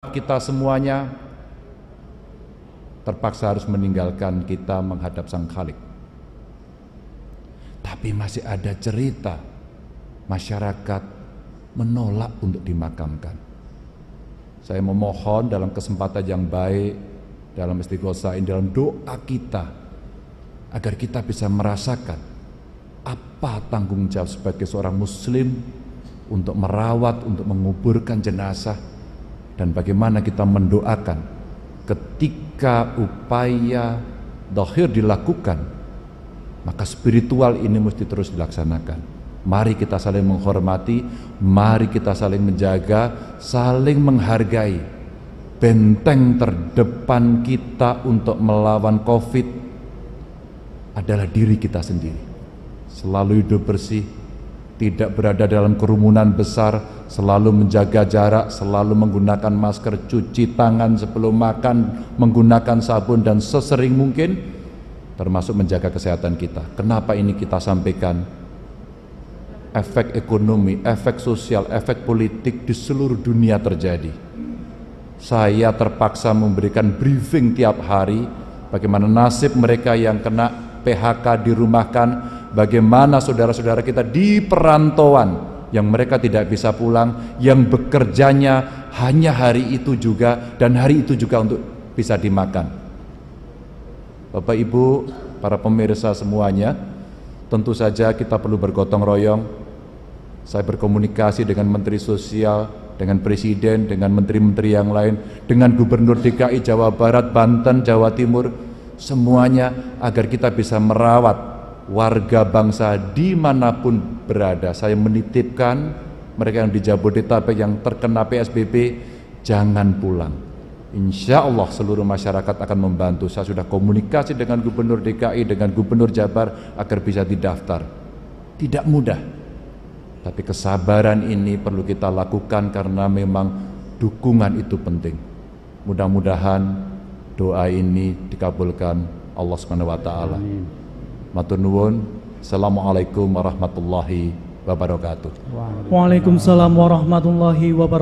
kita semuanya terpaksa harus meninggalkan kita menghadap Sang Khalik. Tapi masih ada cerita masyarakat menolak untuk dimakamkan. Saya memohon dalam kesempatan yang baik, dalam istighosah, dalam doa kita, agar kita bisa merasakan apa tanggung jawab sebagai seorang muslim untuk merawat, untuk menguburkan jenazah, dan bagaimana kita mendoakan ketika upaya dohir dilakukan maka spiritual ini mesti terus dilaksanakan mari kita saling menghormati mari kita saling menjaga saling menghargai benteng terdepan kita untuk melawan covid adalah diri kita sendiri selalu hidup bersih tidak berada dalam kerumunan besar, selalu menjaga jarak, selalu menggunakan masker, cuci tangan sebelum makan, menggunakan sabun dan sesering mungkin termasuk menjaga kesehatan kita. Kenapa ini kita sampaikan? Efek ekonomi, efek sosial, efek politik di seluruh dunia terjadi. Saya terpaksa memberikan briefing tiap hari bagaimana nasib mereka yang kena PHK dirumahkan, bagaimana saudara-saudara kita di perantauan yang mereka tidak bisa pulang, yang bekerjanya hanya hari itu juga dan hari itu juga untuk bisa dimakan. Bapak Ibu, para pemirsa semuanya, tentu saja kita perlu bergotong royong. Saya berkomunikasi dengan Menteri Sosial, dengan Presiden, dengan Menteri-Menteri yang lain, dengan Gubernur DKI Jawa Barat, Banten, Jawa Timur, semuanya agar kita bisa merawat warga bangsa dimanapun berada. Saya menitipkan mereka yang di Jabodetabek yang terkena PSBB, jangan pulang. Insya Allah seluruh masyarakat akan membantu. Saya sudah komunikasi dengan Gubernur DKI, dengan Gubernur Jabar agar bisa didaftar. Tidak mudah. Tapi kesabaran ini perlu kita lakukan karena memang dukungan itu penting. Mudah-mudahan doa ini dikabulkan Allah Swt. Matur nuwun. Assalamualaikum warahmatullahi wabarakatuh. Waalaikumsalam warahmatullahi wabarakatuh.